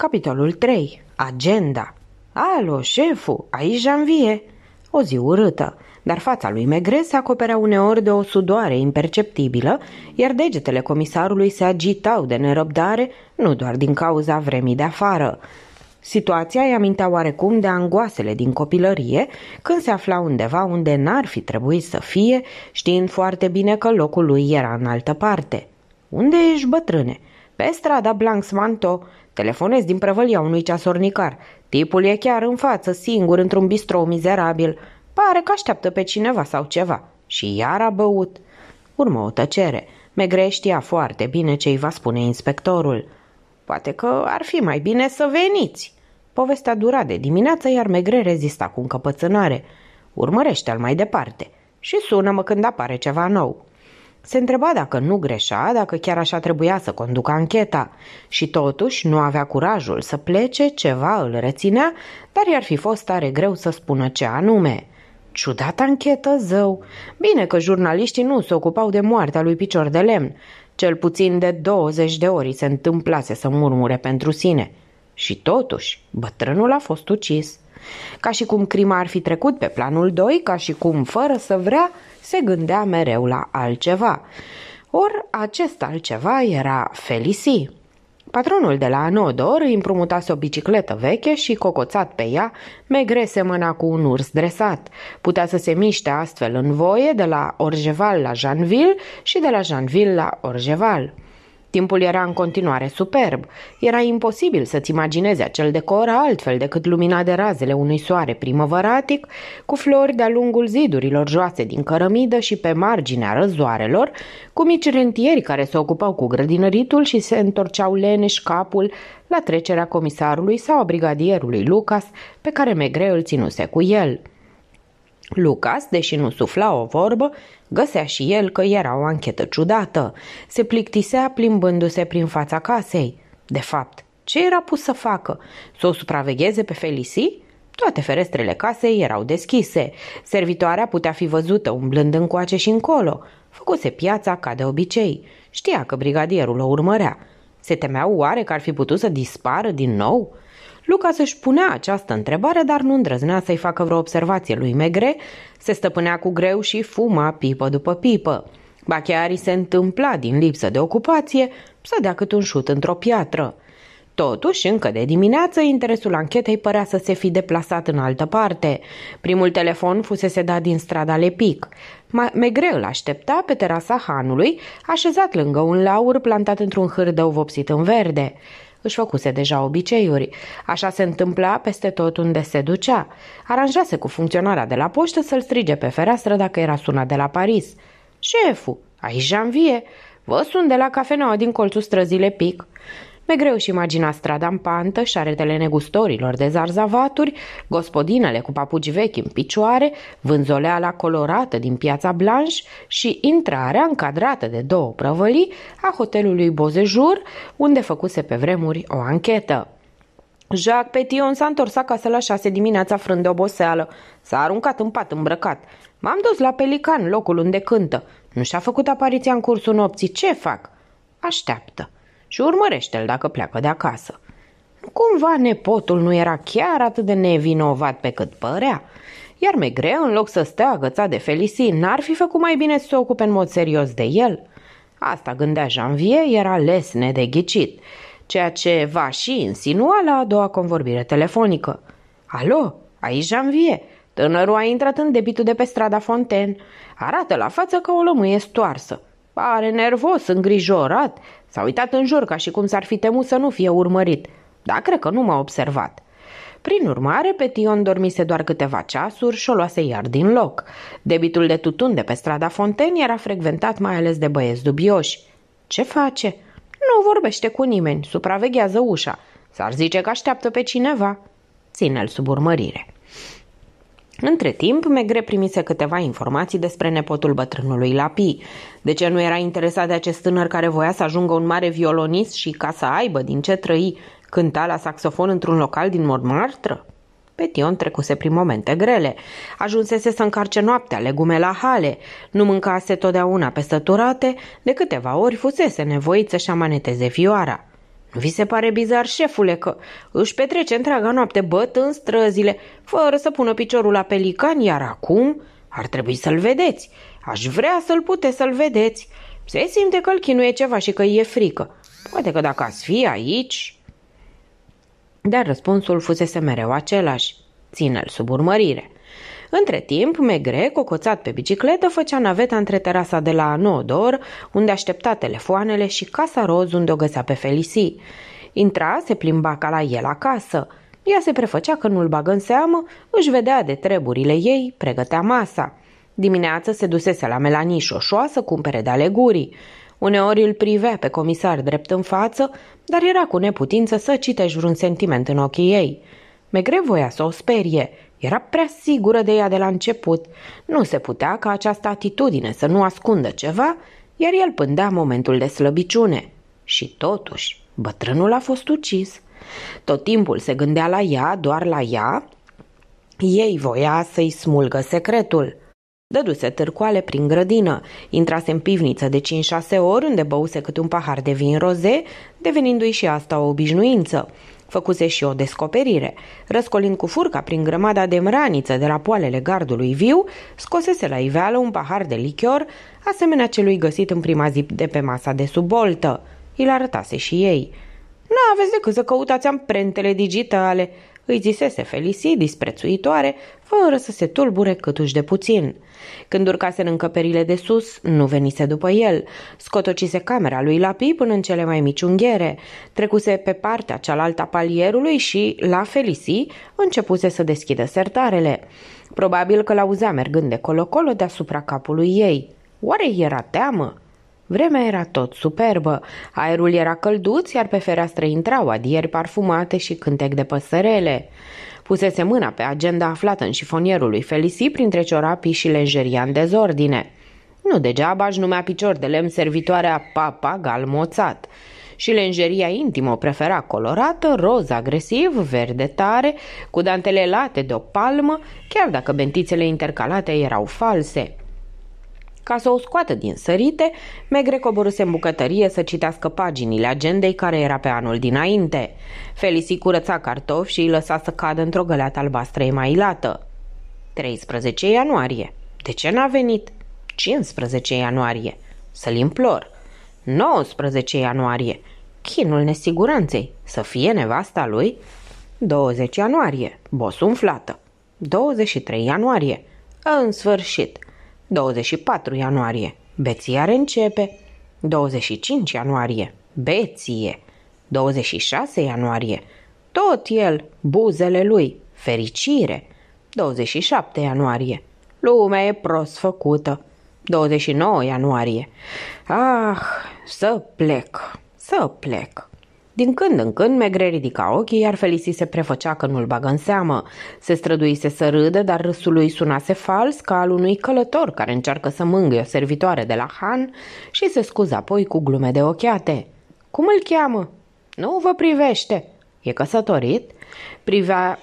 Capitolul 3. Agenda. Alo, șeful, aici janvie. O zi urâtă, dar fața lui Megre se acoperea uneori de o sudoare imperceptibilă, iar degetele comisarului se agitau de nerăbdare, nu doar din cauza vremii de afară. Situația îi amintea oarecum de angoasele din copilărie, când se afla undeva unde n-ar fi trebuit să fie, știind foarte bine că locul lui era în altă parte. Unde ești, bătrâne?" Pe strada Blanxmanto, Telefonez din prăvălia unui ceasornicar. Tipul e chiar în față, singur, într-un bistrou mizerabil. Pare că așteaptă pe cineva sau ceva. Și iar a băut. Urmă o tăcere. Megre știa foarte bine ce îi va spune inspectorul. Poate că ar fi mai bine să veniți. Povestea dura de dimineață, iar Megre rezista cu încăpățânare. Urmărește-l mai departe și sună-mă când apare ceva nou. Se întreba dacă nu greșea, dacă chiar așa trebuia să conducă ancheta și totuși nu avea curajul să plece, ceva îl reținea, dar i-ar fi fost tare greu să spună ce anume. Ciudată anchetă, zău! Bine că jurnaliștii nu se ocupau de moartea lui Picior de Lemn. Cel puțin de 20 de ori se întâmplase să murmure pentru sine. Și totuși, bătrânul a fost ucis. Ca și cum crima ar fi trecut pe planul 2, ca și cum, fără să vrea, se gândea mereu la altceva. Or, acest altceva era Felici. Patronul de la Anodor îi împrumutase o bicicletă veche și, cocoțat pe ea, megre semăna cu un urs dresat. Putea să se miște astfel în voie de la Orgeval la Janville și de la Janville la Orgeval. Timpul era în continuare superb. Era imposibil să-ți imaginezi acel decor altfel decât lumina de razele unui soare primăvăratic, cu flori de-a lungul zidurilor joase din cărămidă și pe marginea răzoarelor, cu mici rentieri care se ocupau cu grădinăritul și se întorceau leneș capul la trecerea comisarului sau a brigadierului Lucas, pe care Megre îl ținuse cu el. Lucas, deși nu sufla o vorbă, găsea și el că era o anchetă ciudată. Se plictisea plimbându-se prin fața casei. De fapt, ce era pus să facă? Să o supravegheze pe Felicie? Toate ferestrele casei erau deschise. Servitoarea putea fi văzută umblând încoace și încolo. Făcuse piața ca de obicei. Știa că brigadierul o urmărea. Se temeau oare că ar fi putut să dispară din nou? Luca se-și punea această întrebare, dar nu îndrăznea să-i facă vreo observație lui Megre, se stăpânea cu greu și fuma pipă după pipă. Ba chiar se întâmpla, din lipsă de ocupație, să dea cât un șut într-o piatră. Totuși, încă de dimineață, interesul anchetei părea să se fi deplasat în altă parte. Primul telefon fusese dat din strada Lepic. Megre îl aștepta pe terasa hanului, așezat lângă un laur plantat într-un hârdău vopsit în verde. Își făcuse deja obiceiuri. Așa se întâmpla peste tot unde se ducea. Aranjase cu funcționarea de la poștă să-l strige pe fereastră dacă era sunat de la Paris. Șeful, aici janvie, vă sunt de la cafeneaua din colțul străzile pic. Mai greu și imagina strada în pantă, șaretele negustorilor de zarzavaturi, gospodinele cu papuci vechi în picioare, vânzoleala colorată din piața Blanche și intrarea încadrată de două prăvălii a hotelului Bozejur, unde făcuse pe vremuri o anchetă. Jacques Petion s-a întors acasă la șase dimineața frând de oboseală. S-a aruncat în pat îmbrăcat. M-am dus la Pelican, locul unde cântă. Nu și-a făcut apariția în cursul nopții. Ce fac? Așteaptă și urmărește-l dacă pleacă de acasă. Cumva nepotul nu era chiar atât de nevinovat pe cât părea, iar Megre, în loc să stea agățat de Felici, n-ar fi făcut mai bine să se ocupe în mod serios de el. Asta gândea Janvier, era ales nedeghicit, ceea ce va și insinua la a doua convorbire telefonică. Alo, aici Janvier, tânărul a intrat în debitul de pe strada Fonten. Arată la față că o lămâie stoarsă. Pare nervos, îngrijorat. S-a uitat în jur ca și cum s-ar fi temut să nu fie urmărit. Dar cred că nu m-a observat. Prin urmare, Petion dormise doar câteva ceasuri și o luase iar din loc. Debitul de tutun de pe strada Fonteni era frecventat mai ales de băieți dubioși. Ce face? Nu vorbește cu nimeni, supraveghează ușa. S-ar zice că așteaptă pe cineva. Ține-l sub urmărire. Între timp, Megre primise câteva informații despre nepotul bătrânului Lapi. De ce nu era interesat de acest tânăr care voia să ajungă un mare violonist și ca să aibă din ce trăi cânta la saxofon într-un local din Montmartre? Petion trecuse prin momente grele. Ajunsese să încarce noaptea legume la hale, nu mâncase totdeauna pe săturate, de câteva ori fusese nevoit să-și amaneteze fioara. Vi se pare bizar, șefule, că își petrece întreaga noapte bătând străzile, fără să pună piciorul la pelican, iar acum ar trebui să-l vedeți. Aș vrea să-l puteți să-l vedeți. Se simte că îl chinuie ceva și că e frică. Poate că dacă ați fi aici... Dar răspunsul fusese mereu același. Ține-l sub urmărire. Între timp, Megre, cocoțat pe bicicletă, făcea naveta între terasa de la Anodor, unde aștepta telefoanele și casa roz unde o găsea pe Felici. Intra, se plimba ca la el acasă. Ea se prefăcea că nu-l bagă în seamă, își vedea de treburile ei, pregătea masa. Dimineață se dusese la Melanie Șoșoa să cumpere de alegurii. Uneori îl privea pe comisar drept în față, dar era cu neputință să citești vreun sentiment în ochii ei. Megre voia să o sperie, era prea sigură de ea de la început. Nu se putea ca această atitudine să nu ascundă ceva, iar el pândea momentul de slăbiciune. Și totuși, bătrânul a fost ucis. Tot timpul se gândea la ea, doar la ea. Ei voia să-i smulgă secretul. Dăduse târcoale prin grădină, intrase în pivniță de 5-6 ori unde băuse câte un pahar de vin roze, devenindu-i și asta o obișnuință. Făcuse și o descoperire. Răscolind cu furca prin grămada de mraniță de la poalele gardului viu, scosese la iveală un pahar de lichior, asemenea celui găsit în prima zi de pe masa de sub boltă. Îl arătase și ei. Nu aveți decât să căutați amprentele digitale, îi zisese Felicii, disprețuitoare, fără să se tulbure câtuși de puțin. Când urcase în încăperile de sus, nu venise după el. Scotocise camera lui la până în cele mai mici unghiere. Trecuse pe partea cealaltă a palierului și, la Felicie, începuse să deschidă sertarele. Probabil că l-auzea mergând de colo-colo deasupra capului ei. Oare era teamă? Vremea era tot superbă. Aerul era călduț, iar pe fereastră intrau adieri parfumate și cântec de păsărele. Pusese mâna pe agenda aflată în șifonierul lui Felici printre ciorapii și lenjeria în dezordine. Nu degeaba își numea picior de lemn servitoarea Papa Galmoțat. Și lenjeria intimă o prefera colorată, roz agresiv, verde tare, cu dantele late de o palmă, chiar dacă bentițele intercalate erau false – ca să o scoată din sărite, Megre coboruse în bucătărie să citească paginile agendei care era pe anul dinainte. Felici curăța cartofi și îi lăsa să cadă într-o găleată albastră emailată. 13 ianuarie. De ce n-a venit? 15 ianuarie. Să-l implor. 19 ianuarie. Chinul nesiguranței. Să fie nevasta lui? 20 ianuarie. Bos umflată. 23 ianuarie. În sfârșit. 24 ianuarie, bețiar începe. 25 ianuarie, beție. 26 ianuarie, tot el, buzele lui, fericire. 27 ianuarie, lumea e prost făcută. 29 ianuarie, ah, să plec, să plec. Din când în când, Megre ridica ochii, iar Felici se prefăcea că nu-l bagă în seamă. Se străduise să râdă, dar râsul lui sunase fals ca al unui călător care încearcă să mângâie o servitoare de la Han și se scuză apoi cu glume de ochiate. Cum îl cheamă? Nu vă privește. E căsătorit? Privea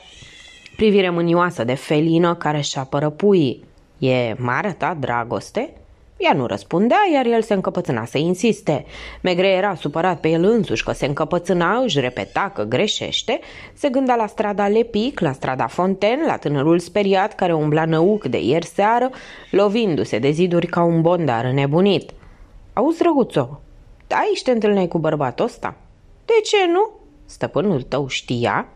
privire mânioasă de felină care și apără puii. E mare ta dragoste?" Ea nu răspundea, iar el se încăpățâna să insiste. Megre era supărat pe el însuși că se încăpățâna, își repeta că greșește, se gândea la strada Lepic, la strada Fonten, la tânărul speriat care umbla năuc de ieri seară, lovindu-se de ziduri ca un bondar înnebunit. Auzi, drăguțo, aici te întâlneai cu bărbatul ăsta? De ce nu? Stăpânul tău știa?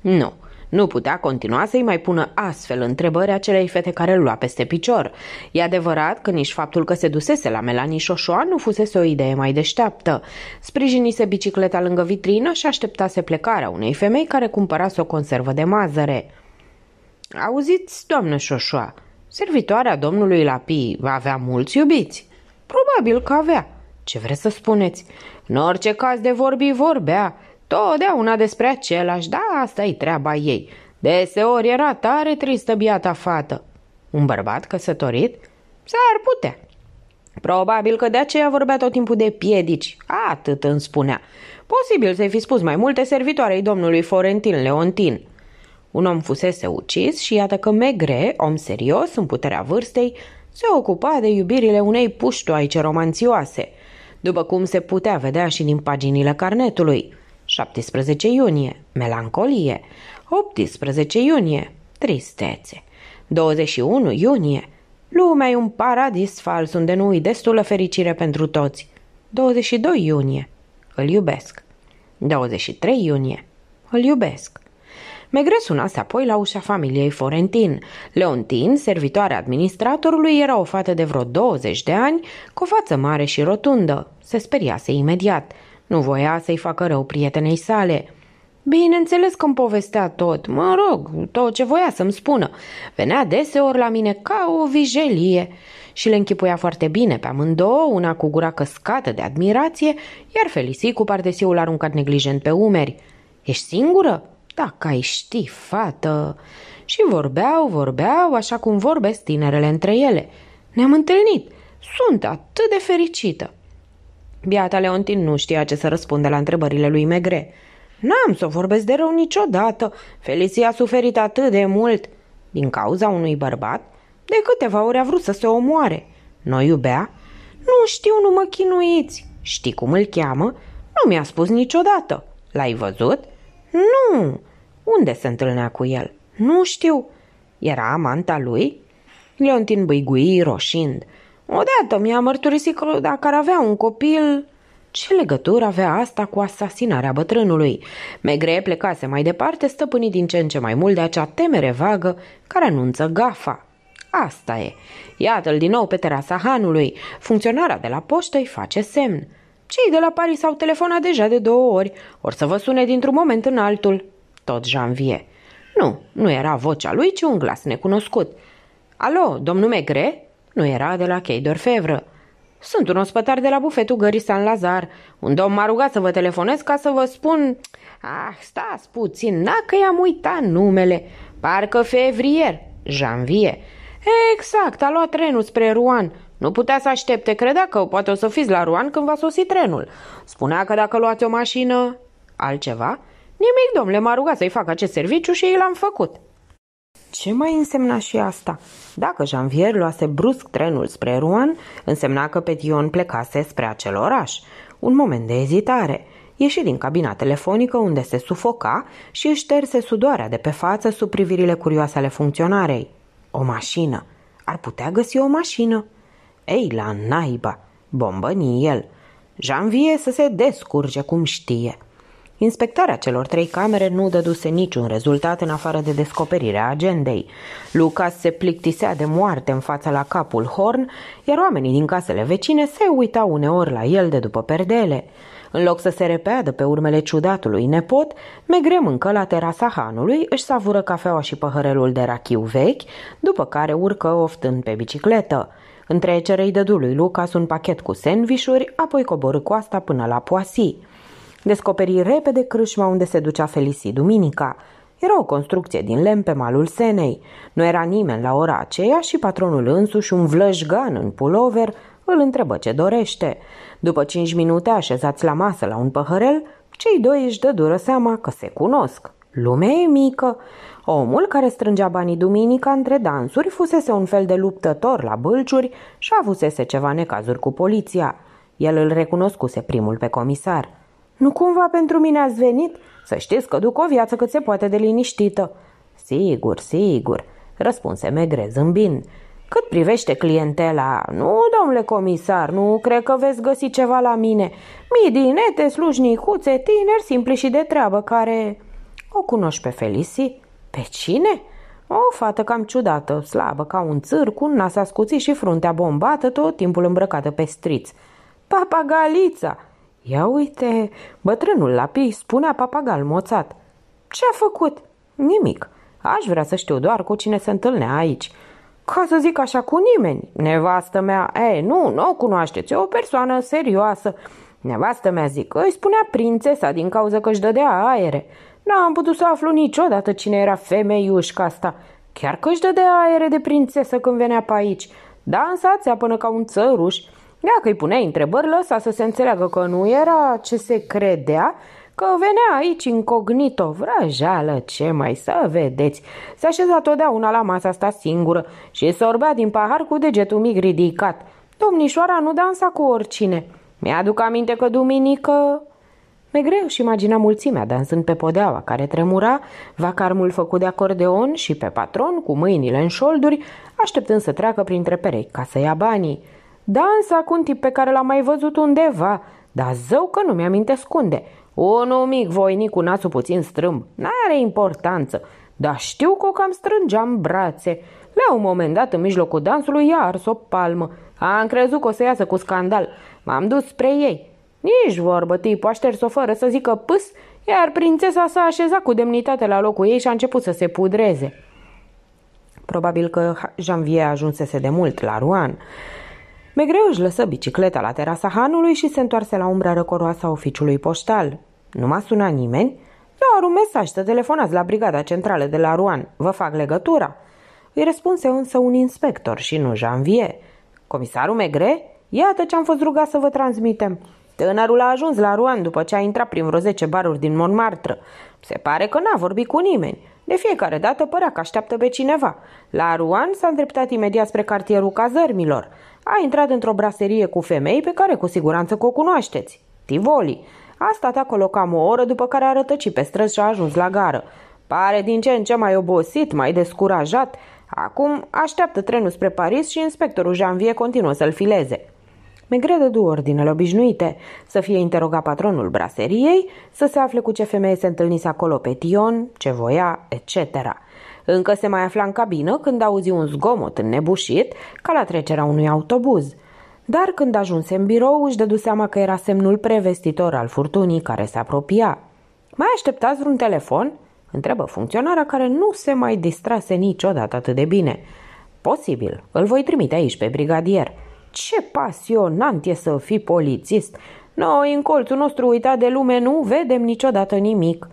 Nu. Nu putea continua să-i mai pună astfel întrebări acelei fete care îl lua peste picior. E adevărat că nici faptul că se dusese la Melanie Șoșoa nu fusese o idee mai deșteaptă. Sprijinise bicicleta lângă vitrină și așteptase plecarea unei femei care cumpărase o conservă de mazăre. Auziți, doamnă Șoșoa, servitoarea domnului Lapi va avea mulți iubiți. Probabil că avea. Ce vreți să spuneți? În orice caz de vorbi vorbea. Totdeauna despre același, da, asta e treaba ei. Deseori era tare tristă biata fată. Un bărbat căsătorit? S-ar putea. Probabil că de aceea vorbea tot timpul de piedici, atât îmi spunea. Posibil să-i fi spus mai multe servitoarei domnului Forentin Leontin. Un om fusese ucis și iată că Megre, om serios, în puterea vârstei, se ocupa de iubirile unei puștoaice romanțioase, după cum se putea vedea și din paginile carnetului – 17 iunie, melancolie. 18 iunie, tristețe. 21 iunie, lumea e un paradis fals unde nu i destulă fericire pentru toți. 22 iunie, îl iubesc. 23 iunie, îl iubesc. Megre sunase apoi la ușa familiei Forentin. Leontin, servitoarea administratorului, era o fată de vreo 20 de ani, cu o față mare și rotundă. Se speriase imediat – nu voia să-i facă rău prietenei sale. Bineînțeles că îmi povestea tot, mă rog, tot ce voia să-mi spună. Venea deseori la mine ca o vijelie și le închipuia foarte bine pe amândouă, una cu gura căscată de admirație, iar cu partesiul aruncat neglijent pe umeri. Ești singură? Dacă ai ști, fată! Și vorbeau, vorbeau, așa cum vorbesc tinerele între ele. Ne-am întâlnit. Sunt atât de fericită. Biata Leontin nu știa ce să răspundă la întrebările lui Megre. N-am să vorbesc de rău niciodată. Felicia a suferit atât de mult. Din cauza unui bărbat, de câteva ori a vrut să se omoare. Nu iubea? Nu știu, nu mă chinuiți. Știi cum îl cheamă? Nu mi-a spus niciodată. L-ai văzut? Nu. Unde se întâlnea cu el? Nu știu. Era amanta lui? Leontin băigui roșind. Odată mi-a mărturisit că dacă ar avea un copil, ce legătură avea asta cu asasinarea bătrânului? Megre plecase mai departe, stăpânit din ce în ce mai mult de acea temere vagă care anunță gafa. Asta e. Iată-l din nou pe terasa hanului. Funcționarea de la poștă îi face semn. Cei de la Paris au telefonat deja de două ori, or să vă sune dintr-un moment în altul. Tot janvie. Nu, nu era vocea lui, ci un glas necunoscut. Alo, domnul Megre? nu era de la Cheidor Fevră. Sunt un ospătar de la bufetul Gării San Lazar. Un domn m-a rugat să vă telefonez ca să vă spun... Ah, stați puțin, dacă i-am uitat numele. Parcă fevrier, janvie. Exact, a luat trenul spre Ruan. Nu putea să aștepte, credea că poate o să fiți la Ruan când va sosi trenul. Spunea că dacă luați o mașină... Altceva? Nimic, domnule, m-a rugat să-i fac acest serviciu și i l-am făcut. Ce mai însemna și asta? Dacă Janvier luase brusc trenul spre Rouen, însemna că Petion plecase spre acel oraș. Un moment de ezitare. Ieși din cabina telefonică unde se sufoca și își terse sudoarea de pe față sub privirile curioase ale funcționarei. O mașină. Ar putea găsi o mașină. Ei, la naiba, bombăni el. Janvier să se descurce cum știe. Inspectarea celor trei camere nu dăduse niciun rezultat în afară de descoperirea agendei. Lucas se plictisea de moarte în fața la capul Horn, iar oamenii din casele vecine se uitau uneori la el de după perdele. În loc să se repeadă pe urmele ciudatului nepot, Megre mâncă la terasa hanului, își savură cafeaua și păhărelul de rachiu vechi, după care urcă oftând pe bicicletă. Între cerei dădu lui Lucas un pachet cu sandvișuri, apoi coborâ coasta până la poasii. Descoperi repede crâșma unde se ducea Felici duminica. Era o construcție din lemn pe malul Senei. Nu era nimeni la ora aceea și patronul însuși, un vlășgan în pulover, îl întrebă ce dorește. După cinci minute așezați la masă la un păhărel, cei doi își dă dură seama că se cunosc. Lumea e mică. Omul care strângea banii duminica între dansuri fusese un fel de luptător la bâlciuri și avusese ceva necazuri cu poliția. El îl recunoscuse primul pe comisar – nu cumva pentru mine ați venit? Să știți că duc o viață cât se poate de liniștită. Sigur, sigur, răspunse Megre zâmbind. Cât privește clientela, nu, domnule comisar, nu cred că veți găsi ceva la mine. Midinete, slujnicuțe, tineri simpli și de treabă care... O cunoști pe Felici? Pe cine? O fată cam ciudată, slabă, ca un țâr, cu nas ascuțit și fruntea bombată, tot timpul îmbrăcată pe striți. Papagalița! Ia uite, bătrânul lapii spunea papagal moțat. Ce a făcut? Nimic. Aș vrea să știu doar cu cine se întâlnea aici. Ca să zic așa cu nimeni, nevastă mea, e, nu, nu o cunoașteți, e o persoană serioasă. Nevastă mea zic, îi spunea prințesa din cauza că își dădea aere. N-am putut să aflu niciodată cine era femeiușca asta. Chiar că își dădea aere de prințesă când venea pe aici. Dansația până ca un țăruș. Dacă îi puneai întrebări, lăsa să se înțeleagă că nu era ce se credea, că venea aici incognito, vrăjeală, ce mai să vedeți. Se așeza totdeauna la masa asta singură și sorbea din pahar cu degetul mic ridicat. Domnișoara nu dansa cu oricine. Mi-aduc aminte că duminică... Mi greu și imagina mulțimea dansând pe podeaua care tremura, vacarmul făcut de acordeon și pe patron cu mâinile în șolduri, așteptând să treacă printre perechi ca să ia banii. Da, însă cu un tip pe care l-am mai văzut undeva, dar zău că nu mi am unde. Unul mic voinic cu nasul puțin strâmb, n-are importanță, dar știu că o cam strângeam brațe. La un moment dat, în mijlocul dansului, i-a ars o palmă. Am crezut că o să iasă cu scandal. M-am dus spre ei. Nici vorbă, tipul a șters-o fără să zică pâs, iar prințesa s-a așezat cu demnitate la locul ei și a început să se pudreze. Probabil că Janvier ajunsese de mult la Rouen. Megreu își lăsă bicicleta la terasa hanului și se întoarse la umbra răcoroasă a oficiului poștal. Nu m-a sunat nimeni? Doar un mesaj să telefonați la brigada centrală de la Ruan. Vă fac legătura. Îi răspunse însă un inspector și nu Janvier. Comisarul Megre? Iată ce am fost rugat să vă transmitem. Tânărul a ajuns la Rouen după ce a intrat prin vreo 10 baruri din Montmartre. Se pare că n-a vorbit cu nimeni. De fiecare dată părea că așteaptă pe cineva. La Rouen s-a îndreptat imediat spre cartierul cazărmilor. A intrat într-o braserie cu femei pe care cu siguranță că o cunoașteți. Tivoli. A stat acolo cam o oră după care a rătăcit pe străzi și a ajuns la gară. Pare din ce în ce mai obosit, mai descurajat. Acum așteaptă trenul spre Paris și inspectorul Janvier continuă să-l fileze. Megre dădu ordinele obișnuite, să fie interogat patronul braseriei, să se afle cu ce femeie se întâlnise acolo pe tion, ce voia, etc. Încă se mai afla în cabină când auzi un zgomot înnebușit ca la trecerea unui autobuz. Dar când ajunse în birou își dădu seama că era semnul prevestitor al furtunii care se apropia. Mai așteptați vreun telefon?" întrebă funcționara care nu se mai distrase niciodată atât de bine. Posibil, îl voi trimite aici pe brigadier ce pasionant e să fii polițist! Noi, în colțul nostru uitat de lume, nu vedem niciodată nimic!"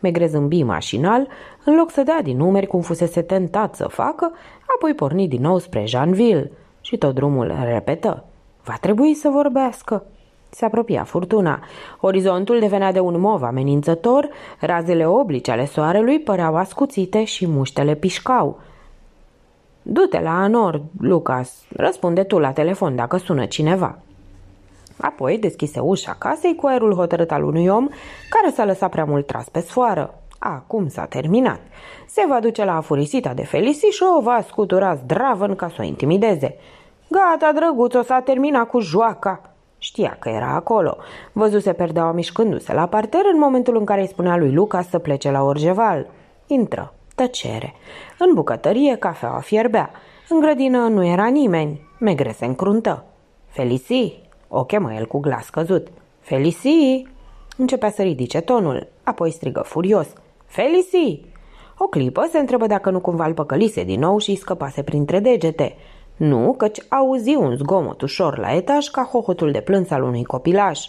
Megre zâmbi mașinal, în loc să dea din numeri cum fusese tentat să facă, apoi porni din nou spre Jeanville și tot drumul repetă. Va trebui să vorbească. Se apropia furtuna. Orizontul devenea de un mov amenințător, razele oblice ale soarelui păreau ascuțite și muștele pișcau – Du-te la Anor, Lucas, răspunde tu la telefon dacă sună cineva. Apoi deschise ușa casei cu aerul hotărât al unui om care s-a lăsat prea mult tras pe sfoară. Acum s-a terminat. Se va duce la afurisita de Felici și o va scutura zdravăn ca să o intimideze. Gata, o s-a terminat cu joaca. Știa că era acolo. Văzuse perdeaua mișcându-se la parter în momentul în care îi spunea lui Luca să plece la Orgeval. Intră. Tăcere. În bucătărie cafeaua fierbea. În grădină nu era nimeni. Megre se încruntă. Felicii! O chemă el cu glas căzut. Felicii. Începea să ridice tonul, apoi strigă furios. Felicii. O clipă se întrebă dacă nu cumva îl păcălise din nou și scăpase printre degete. Nu, căci auzi un zgomot ușor la etaj ca hohotul de plâns al unui copilaș.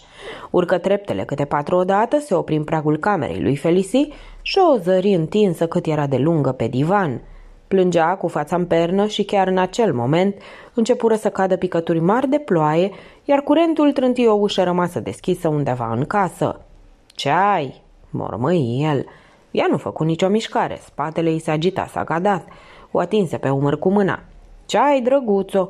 Urcă treptele câte patru odată, se opri în pragul camerei lui Felici și o zări întinsă cât era de lungă pe divan. Plângea cu fața în pernă și chiar în acel moment începură să cadă picături mari de ploaie, iar curentul trânti o ușă rămasă deschisă undeva în casă. Ce ai?" mormăi el. Ea nu făcu nicio mișcare, spatele îi se agita, s-a gadat. O atinse pe umăr cu mâna. Ce ai, drăguțo?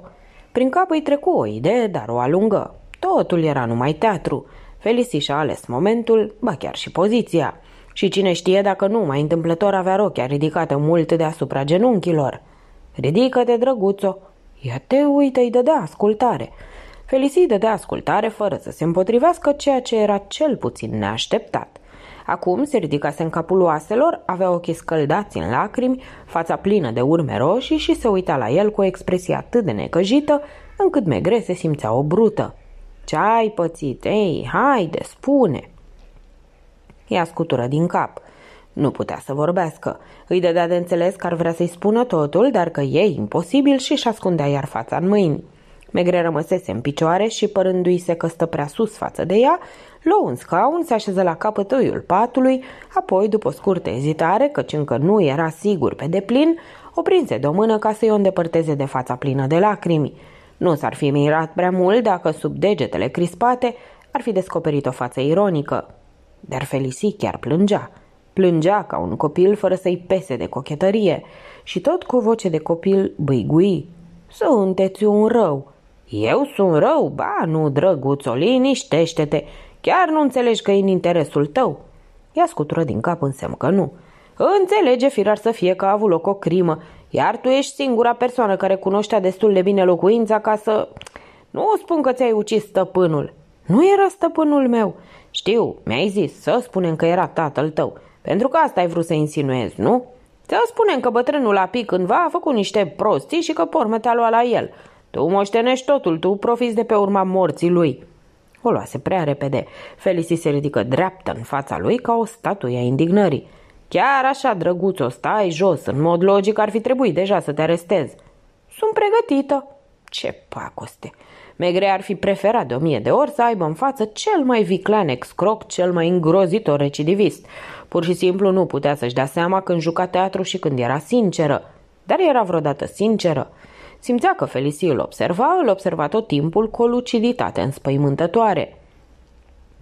Prin cap îi trecu o idee, dar o alungă. Totul era numai teatru. Felici și-a ales momentul, ba chiar și poziția. Și cine știe dacă nu, mai întâmplător avea rochea ridicată mult deasupra genunchilor. Ridică-te, drăguțo! Ia te uite, îi dădea ascultare. Felicii dădea ascultare fără să se împotrivească ceea ce era cel puțin neașteptat. Acum se ridicase în capul oaselor, avea ochii scăldați în lacrimi, fața plină de urme roșii și se uita la el cu o expresie atât de necăjită, încât Megre se simțea o brută. Ce ai pățit? Ei, haide, spune!" Ea scutură din cap. Nu putea să vorbească. Îi dădea de înțeles că ar vrea să-i spună totul, dar că e imposibil și și ascundea iar fața în mâini. Megre rămăsese în picioare și, părându-i se că stă prea sus față de ea, luă un scaun, se așeză la capătul patului, apoi, după o scurtă ezitare, căci încă nu era sigur pe deplin, o prinse de o mână ca să-i o îndepărteze de fața plină de lacrimi. Nu s-ar fi mirat prea mult dacă, sub degetele crispate, ar fi descoperit o față ironică. Dar Felici chiar plângea. Plângea ca un copil fără să-i pese de cochetărie și tot cu voce de copil băigui. Sunteți un rău!" Eu sunt rău? Ba, nu, drăguțo, liniștește-te. Chiar nu înțelegi că e în interesul tău. Ea scutură din cap în semn că nu. Înțelege firar să fie că a avut loc o crimă, iar tu ești singura persoană care cunoștea destul de bine locuința ca să... Nu spun că ți-ai ucis stăpânul. Nu era stăpânul meu. Știu, mi-ai zis să spunem că era tatăl tău, pentru că asta ai vrut să insinuezi, nu? Să spunem că bătrânul a pic cândva a făcut niște prostii și că pormă te-a luat la el – tu moștenești totul, tu profiți de pe urma morții lui. O luase prea repede. Felici se ridică dreaptă în fața lui ca o statuie a indignării. Chiar așa, drăguțo, stai jos. În mod logic ar fi trebuit deja să te arestez. Sunt pregătită. Ce pacoste! Megre ar fi preferat de o mie de ori să aibă în față cel mai viclean excroc, cel mai îngrozitor recidivist. Pur și simplu nu putea să-și dea seama când juca teatru și când era sinceră. Dar era vreodată sinceră. Simțea că Felicie îl observa, îl observa tot timpul cu o luciditate înspăimântătoare.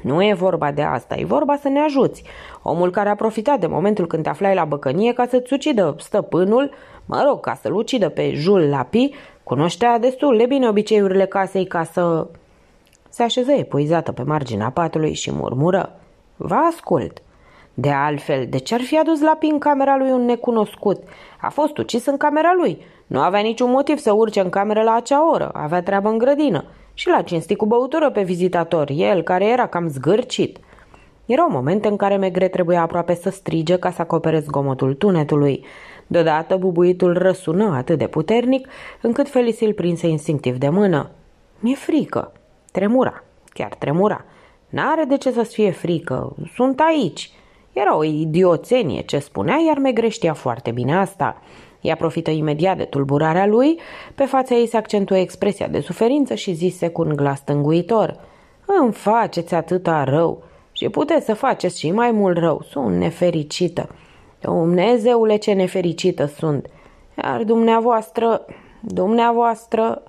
Nu e vorba de asta, e vorba să ne ajuți. Omul care a profitat de momentul când te aflai la băcănie ca să-ți ucidă stăpânul, mă rog, ca să-l ucidă pe la Lapi, cunoștea destul de bine obiceiurile casei ca să... Se așeză epuizată pe marginea patului și murmură. Vă ascult. De altfel, de ce ar fi adus la pin camera lui un necunoscut? A fost ucis în camera lui. Nu avea niciun motiv să urce în cameră la acea oră. Avea treabă în grădină. Și l-a cinstit cu băutură pe vizitator, el care era cam zgârcit. Erau momente în care Megre trebuia aproape să strige ca să acopere zgomotul tunetului. Deodată bubuitul răsună atât de puternic încât Felice îl prinse instinctiv de mână. Mi-e frică. Tremura. Chiar tremura. N-are de ce să-ți fie frică. Sunt aici. Era o idioțenie ce spunea, iar Megre știa foarte bine asta. Ea profită imediat de tulburarea lui, pe fața ei se accentuă expresia de suferință și zise cu un glas tânguitor. Îmi faceți atâta rău și puteți să faceți și mai mult rău. Sunt nefericită. Dumnezeule, ce nefericită sunt! Iar dumneavoastră, dumneavoastră...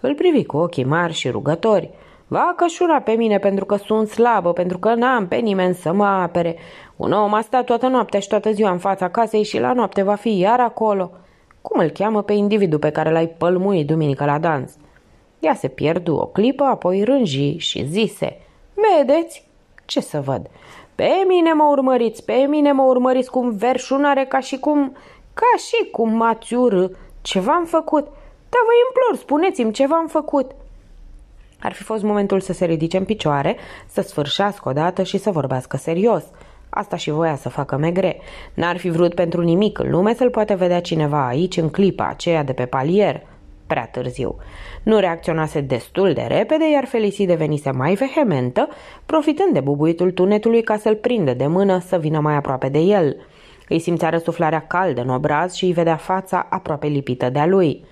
Îl privi cu ochii mari și rugători. Va cășura pe mine pentru că sunt slabă, pentru că n-am pe nimeni să mă apere. Un om a stat toată noaptea și toată ziua în fața casei și la noapte va fi iar acolo. Cum îl cheamă pe individul pe care l-ai pălmuit duminică la dans? Ea se pierdu o clipă, apoi rânji și zise, Vedeți? Ce să văd? Pe mine mă urmăriți, pe mine mă urmăriți cum verșunare, ca și cum... ca și cum mațiură. Ce v-am făcut? Dar vă implor, spuneți-mi ce v-am făcut!" Ar fi fost momentul să se ridice în picioare, să sfârșească odată și să vorbească serios. Asta și voia să facă Megre. N-ar fi vrut pentru nimic în lume să-l poate vedea cineva aici în clipa aceea de pe palier. Prea târziu. Nu reacționase destul de repede, iar Felici devenise mai vehementă, profitând de bubuitul tunetului ca să-l prindă de mână să vină mai aproape de el. Îi simțea răsuflarea caldă în obraz și îi vedea fața aproape lipită de-a lui.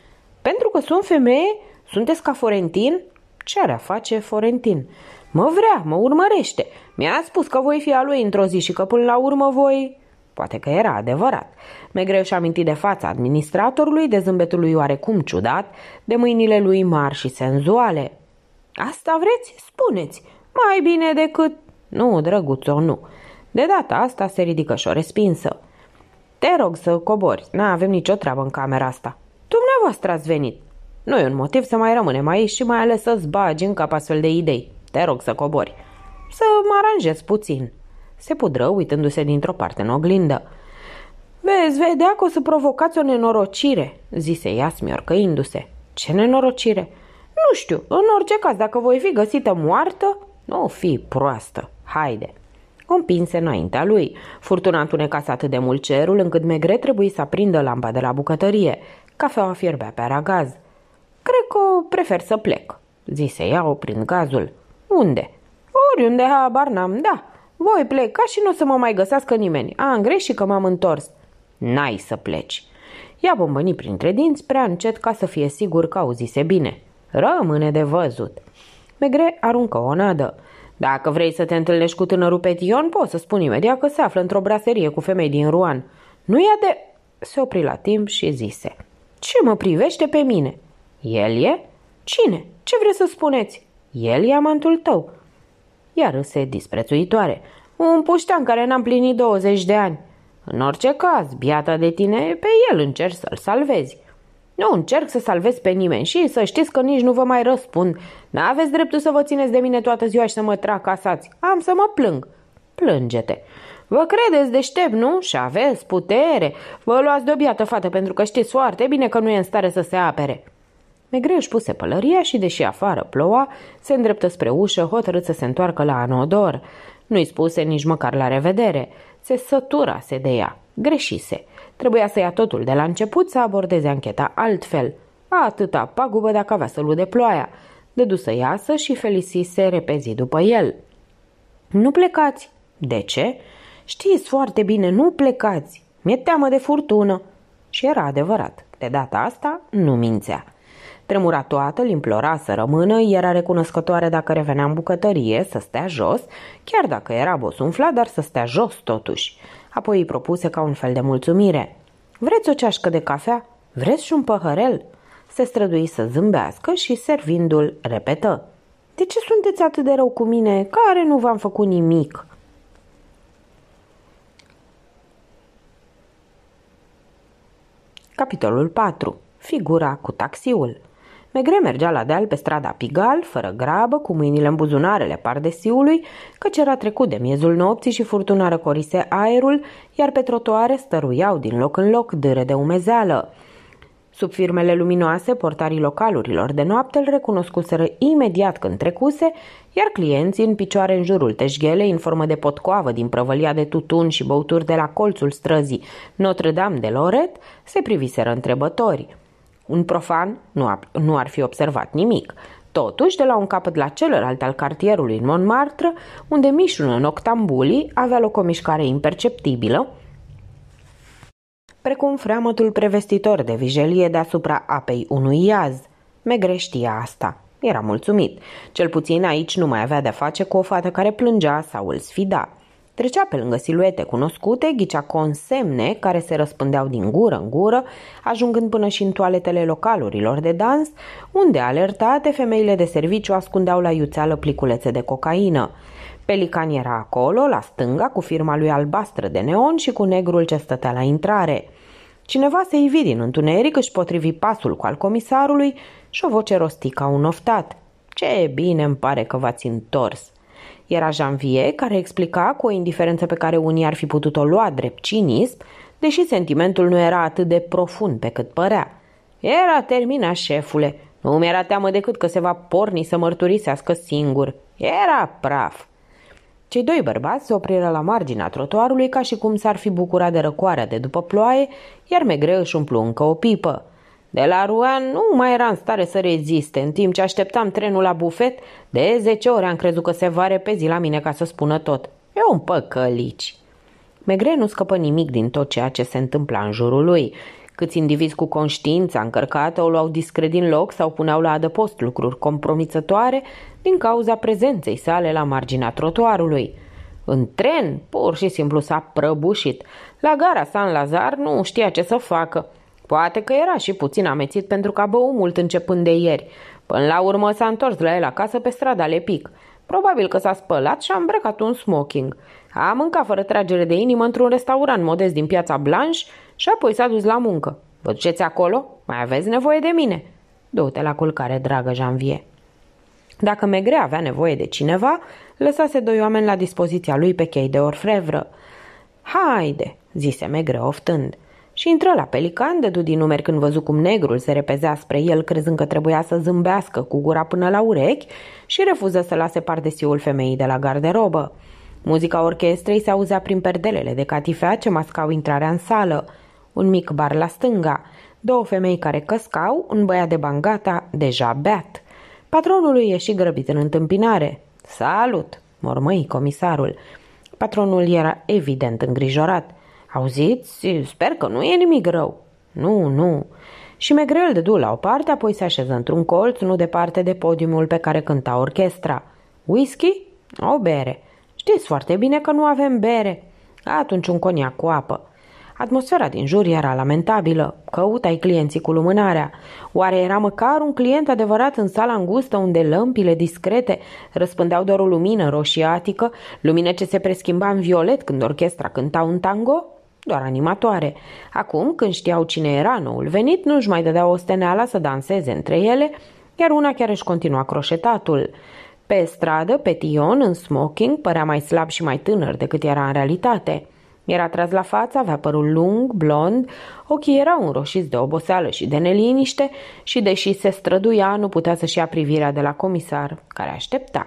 Pentru că sunt femeie, sunteți ca Forentin?" Ce are a face Forentin? Mă vrea, mă urmărește. Mi-a spus că voi fi a lui într-o zi și că până la urmă voi... Poate că era adevărat. Megreu și-a mintit de fața administratorului, de zâmbetul lui oarecum ciudat, de mâinile lui mari și senzuale. Asta vreți? Spuneți! Mai bine decât... Nu, drăguțo, nu. De data asta se ridică și o respinsă. Te rog să cobori, n-avem nicio treabă în camera asta. Dumneavoastră ați venit. Nu e un motiv să mai rămânem aici și mai ales să-ți bagi în cap astfel de idei. Te rog să cobori. Să mă aranjez puțin. Se pudră uitându-se dintr-o parte în oglindă. Veți vedea că o să provocați o nenorocire, zise ea smiorcăindu-se. Ce nenorocire? Nu știu, în orice caz, dacă voi fi găsită moartă, nu o fi proastă. Haide. Împinse înaintea lui. Furtuna întunecase atât de mult cerul încât Megre trebuie să aprindă lampa de la bucătărie. Cafeaua fierbea pe aragaz. Cred că prefer să plec, zise ea oprind gazul. Unde? Oriunde, habar n-am, da. Voi pleca și nu o să mă mai găsească nimeni. Am greșit că m-am întors. N-ai să pleci. Ea bombăni printre dinți prea încet ca să fie sigur că auzise bine. Rămâne de văzut. Megre aruncă o nadă. Dacă vrei să te întâlnești cu tânărul Petion, poți să spun imediat că se află într-o braserie cu femei din Ruan. Nu ia de... Se opri la timp și zise. Ce mă privește pe mine? El e? Cine? Ce vreți să spuneți? El e amantul tău. Iar râse disprețuitoare. Un puștean care n-a plinit 20 de ani. În orice caz, biata de tine, pe el încerci să-l salvezi. Nu încerc să salvez pe nimeni și să știți că nici nu vă mai răspund. N-aveți dreptul să vă țineți de mine toată ziua și să mă trag casați. Am să mă plâng. Plângete. Vă credeți deștept, nu? Și aveți putere. Vă luați de o biată fată pentru că știți foarte bine că nu e în stare să se apere. Megre își puse pălăria și, deși afară ploua, se îndreptă spre ușă, hotărât să se întoarcă la Anodor. Nu-i spuse nici măcar la revedere. Se săturase de ea. Greșise. Trebuia să ia totul de la început, să abordeze ancheta altfel. A atâta pagubă dacă avea să lude ploaia. Dădu să iasă și felisise repezi după el. Nu plecați. De ce? Știți foarte bine, nu plecați. Mi-e teamă de furtună. Și era adevărat. De data asta nu mințea. Tremura toată, îl implora să rămână, era recunoscătoare dacă revenea în bucătărie, să stea jos, chiar dacă era bosunflat, dar să stea jos totuși. Apoi îi propuse ca un fel de mulțumire. Vreți o ceașcă de cafea? Vreți și un păhărel? Se strădui să zâmbească și servindu-l repetă. De ce sunteți atât de rău cu mine? Care nu v-am făcut nimic?" Capitolul 4. Figura cu taxiul Megre mergea la deal pe strada Pigal, fără grabă, cu mâinile în buzunarele pardesiului, căci era trecut de miezul nopții și furtuna răcorise aerul, iar pe trotuare stăruiau din loc în loc dâre de umezeală. Sub firmele luminoase, portarii localurilor de noapte îl recunoscuseră imediat când trecuse, iar clienții în picioare în jurul teșghelei, în formă de potcoavă din prăvălia de tutun și băuturi de la colțul străzii Notre-Dame de Loret, se priviseră întrebători. Un profan nu, a, nu ar fi observat nimic. Totuși, de la un capăt la celălalt al cartierului în Montmartre, unde mișună în octambulii, avea loc o mișcare imperceptibilă, precum freamătul prevestitor de vijelie deasupra apei unui iaz. Megre știa asta. Era mulțumit. Cel puțin aici nu mai avea de-a face cu o fată care plângea sau îl sfida. Trecea pe lângă siluete cunoscute, ghicea consemne care se răspândeau din gură în gură, ajungând până și în toaletele localurilor de dans, unde, alertate, femeile de serviciu ascundeau la iuțeală pliculețe de cocaină. Pelican era acolo, la stânga, cu firma lui albastră de neon și cu negrul ce stătea la intrare. Cineva se ivi din întuneric, își potrivi pasul cu al comisarului și o voce rosti ca un oftat. Ce bine îmi pare că v-ați întors!" Era Janvier care explica cu o indiferență pe care unii ar fi putut o lua drept cinism, deși sentimentul nu era atât de profund pe cât părea. Era terminat, șefule. Nu mi-era teamă decât că se va porni să mărturisească singur. Era praf. Cei doi bărbați se opriră la marginea trotuarului ca și cum s-ar fi bucurat de răcoarea de după ploaie, iar Megre își umplu încă o pipă. De la Rouen nu mai era în stare să reziste, în timp ce așteptam trenul la bufet, de 10 ore am crezut că se va repezi la mine ca să spună tot. E un păcălici. Megre nu scăpă nimic din tot ceea ce se întâmpla în jurul lui. Câți indivizi cu conștiința încărcată o luau discret din loc sau puneau la adăpost lucruri compromițătoare din cauza prezenței sale la marginea trotuarului. În tren, pur și simplu s-a prăbușit. La gara San Lazar nu știa ce să facă. Poate că era și puțin amețit pentru că a băut mult începând de ieri. Până la urmă s-a întors la el acasă pe strada Lepic. Probabil că s-a spălat și a îmbrăcat un smoking. A mâncat fără tragere de inimă într-un restaurant modest din piața Blanche și apoi s-a dus la muncă. Vă duceți acolo? Mai aveți nevoie de mine. Du-te la culcare, dragă Janvie. Dacă Megre avea nevoie de cineva, lăsase doi oameni la dispoziția lui pe chei de orfrevră. Haide, zise Megre oftând și intră la pelican, dădu din numeri când văzu cum negrul se repezea spre el, crezând că trebuia să zâmbească cu gura până la urechi și refuză să lase pardesiul femeii de la garderobă. Muzica orchestrei se auzea prin perdelele de catifea ce mascau intrarea în sală. Un mic bar la stânga, două femei care căscau, un băiat de bangata, deja beat. Patronul lui ieși grăbit în întâmpinare. Salut!" mormăi comisarul. Patronul era evident îngrijorat – Auziți, sper că nu e nimic rău. Nu, nu. Și Megrel dădu la o parte, apoi se așeză într-un colț, nu departe de podiumul pe care cânta orchestra. Whisky? O bere. Știți foarte bine că nu avem bere. Atunci un coniac cu apă. Atmosfera din jur era lamentabilă. Căutai clienții cu lumânarea. Oare era măcar un client adevărat în sala îngustă unde lămpile discrete răspândeau doar o lumină roșiatică, lumină ce se preschimba în violet când orchestra cânta un tango? doar animatoare. Acum, când știau cine era noul venit, nu-și mai dădea o steneală să danseze între ele, iar una chiar își continua croșetatul. Pe stradă, Petion, în smoking, părea mai slab și mai tânăr decât era în realitate. Era tras la față, avea părul lung, blond, ochii erau înroșiți de oboseală și de neliniște și, deși se străduia, nu putea să-și ia privirea de la comisar, care aștepta.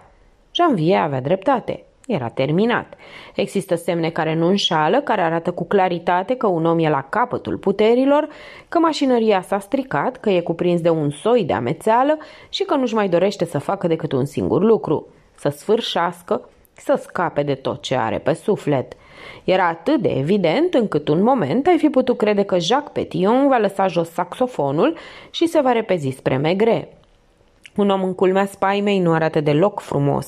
Janvier avea dreptate. Era terminat. Există semne care nu înșală, care arată cu claritate că un om e la capătul puterilor, că mașinăria s-a stricat, că e cuprins de un soi de amețeală și că nu-și mai dorește să facă decât un singur lucru, să sfârșească, să scape de tot ce are pe suflet. Era atât de evident încât un moment ai fi putut crede că Jacques Petion va lăsa jos saxofonul și se va repezi spre Megre. Un om în culmea spaimei nu arată deloc frumos.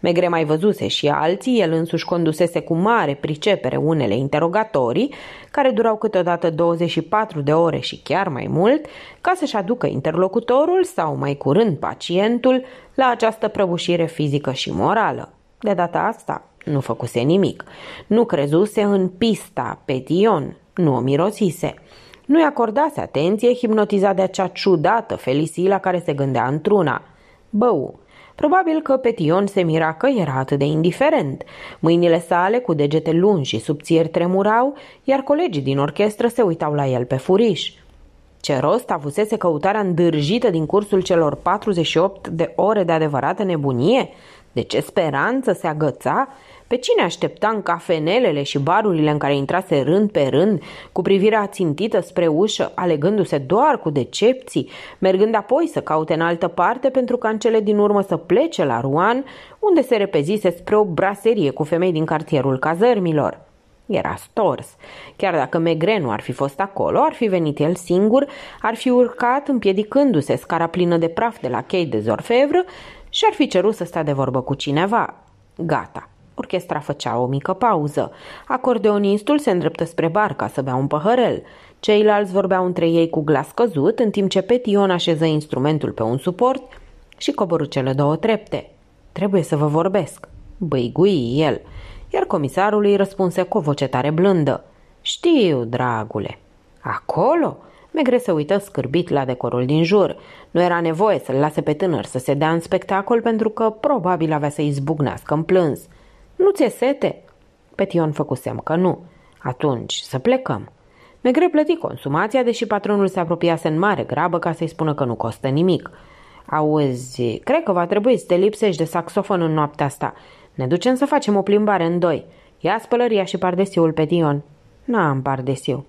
Megre mai văzuse și alții, el însuși condusese cu mare pricepere unele interogatorii, care durau câteodată 24 de ore și chiar mai mult, ca să-și aducă interlocutorul sau mai curând pacientul la această prăbușire fizică și morală. De data asta nu făcuse nimic. Nu crezuse în pista, pe Dion, nu o mirosise. Nu-i acordase atenție, hipnotizat de acea ciudată felisii la care se gândea într-una. Bău, Probabil că Petion se mira că era atât de indiferent. Mâinile sale, cu degete lungi și subțiri, tremurau, iar colegii din orchestră se uitau la el pe furiș. Ce rost avusese căutarea îndârjită din cursul celor 48 de ore de adevărată nebunie? De ce speranță se agăța pe cine aștepta în cafenelele și barurile în care intrase rând pe rând, cu privirea țintită spre ușă, alegându-se doar cu decepții, mergând apoi să caute în altă parte pentru ca în cele din urmă să plece la Ruan, unde se repezise spre o braserie cu femei din cartierul cazărmilor. Era stors. Chiar dacă Megre nu ar fi fost acolo, ar fi venit el singur, ar fi urcat împiedicându-se scara plină de praf de la chei de zorfevră și ar fi cerut să stea de vorbă cu cineva. Gata. Orchestra făcea o mică pauză. Acordeonistul se îndreptă spre bar ca să bea un păhărel. Ceilalți vorbeau între ei cu glas căzut, în timp ce Petion așeză instrumentul pe un suport și coborâ cele două trepte. Trebuie să vă vorbesc. Băigui el. Iar comisarul îi răspunse cu o voce tare blândă. Știu, dragule. Acolo? Megre se uită scârbit la decorul din jur. Nu era nevoie să-l lase pe tânăr să se dea în spectacol pentru că probabil avea să izbucnească în plâns. Nu ți-e sete?" Petion făcusem că nu. Atunci, să plecăm. Megre plăti consumația, deși patronul se apropiase în mare grabă ca să-i spună că nu costă nimic. Auzi, cred că va trebui să te lipsești de saxofon în noaptea asta. Ne ducem să facem o plimbare în doi. Ia spălăria și pardesiul pe Dion. N-am pardesiu.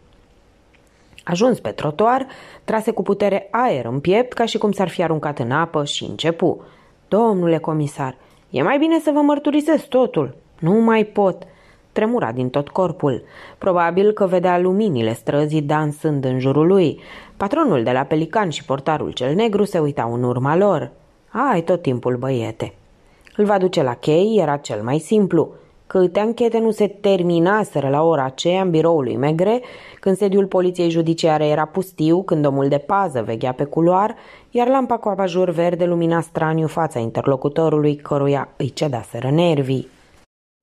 Ajuns pe trotuar, trase cu putere aer în piept ca și cum s-ar fi aruncat în apă și începu. Domnule comisar, E mai bine să vă mărturisesc totul. Nu mai pot. Tremura din tot corpul. Probabil că vedea luminile străzii dansând în jurul lui. Patronul de la Pelican și portarul cel negru se uitau în urma lor. Ai tot timpul, băiete. Îl va duce la chei, era cel mai simplu câte anchete nu se terminaseră la ora aceea în biroul lui Megre, când sediul poliției judiciare era pustiu, când omul de pază veghea pe culoar, iar lampa cu abajur verde lumina straniu fața interlocutorului căruia îi cedaseră nervii.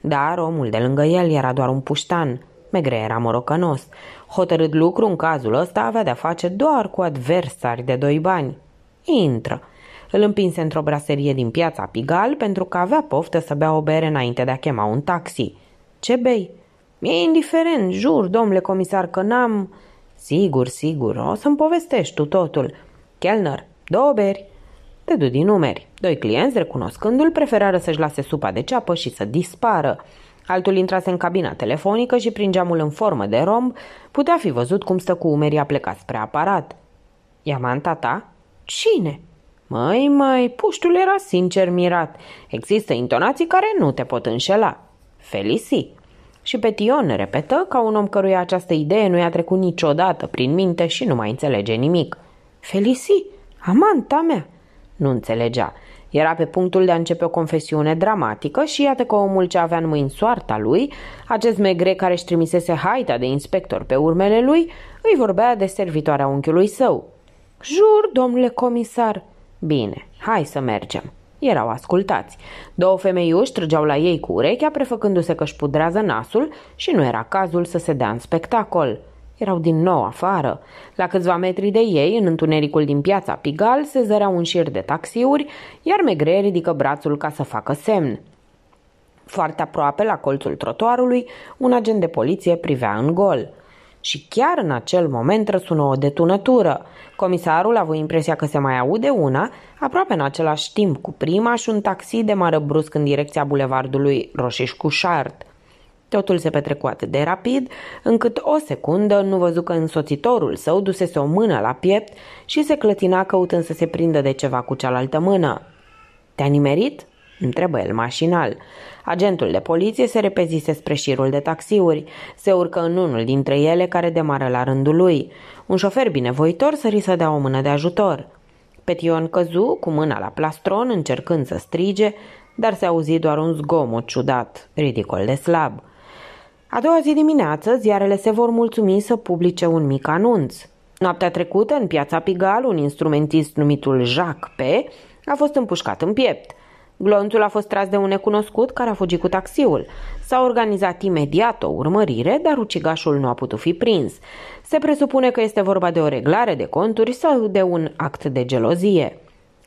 Dar omul de lângă el era doar un puștan. Megre era morocănos. Hotărât lucru în cazul ăsta avea de-a face doar cu adversari de doi bani. Intră. Îl împinse într-o braserie din piața Pigal pentru că avea poftă să bea o bere înainte de a chema un taxi. Ce bei?" Mi-e indiferent, jur, domnule comisar, că n-am... Sigur, sigur, o să-mi povestești tu totul. Kellner, două beri. Te du din numeri. Doi clienți, recunoscându-l, preferară să-și lase supa de ceapă și să dispară. Altul intrase în cabina telefonică și prin geamul în formă de romb putea fi văzut cum stă cu umerii a plecat spre aparat. Iamanta ta? Cine? Mai, mai, puștul era sincer mirat. Există intonații care nu te pot înșela. Felici. Și Petion repetă ca un om căruia această idee nu i-a trecut niciodată prin minte și nu mai înțelege nimic. Felici, amanta mea! Nu înțelegea. Era pe punctul de a începe o confesiune dramatică și iată că omul ce avea în mâini soarta lui, acest megre care își trimisese haita de inspector pe urmele lui, îi vorbea de servitoarea unchiului său. Jur, domnule comisar, Bine, hai să mergem. Erau ascultați. Două femeiuși trăgeau la ei cu urechea, prefăcându-se că își pudrează nasul și nu era cazul să se dea în spectacol. Erau din nou afară. La câțiva metri de ei, în întunericul din piața Pigal, se zărea un șir de taxiuri, iar Megre ridică brațul ca să facă semn. Foarte aproape, la colțul trotuarului, un agent de poliție privea în gol – și chiar în acel moment răsună o detunătură. Comisarul a avut impresia că se mai aude una, aproape în același timp cu prima și un taxi de mare brusc în direcția bulevardului Roșișcușard. Totul se petrecu atât de rapid, încât o secundă nu văzu că însoțitorul său dusese o mână la piept și se clătina căutând să se prindă de ceva cu cealaltă mână. Te-a nimerit?" Întrebă el mașinal. Agentul de poliție se repezise spre șirul de taxiuri. Se urcă în unul dintre ele care demară la rândul lui. Un șofer binevoitor sări să dea o mână de ajutor. Petion căzu cu mâna la plastron încercând să strige, dar se auzi doar un zgomot ciudat, ridicol de slab. A doua zi dimineață, ziarele se vor mulțumi să publice un mic anunț. Noaptea trecută, în piața Pigal, un instrumentist numitul Jacques P. a fost împușcat în piept – Glonțul a fost tras de un necunoscut care a fugit cu taxiul. S-a organizat imediat o urmărire, dar ucigașul nu a putut fi prins. Se presupune că este vorba de o reglare de conturi sau de un act de gelozie.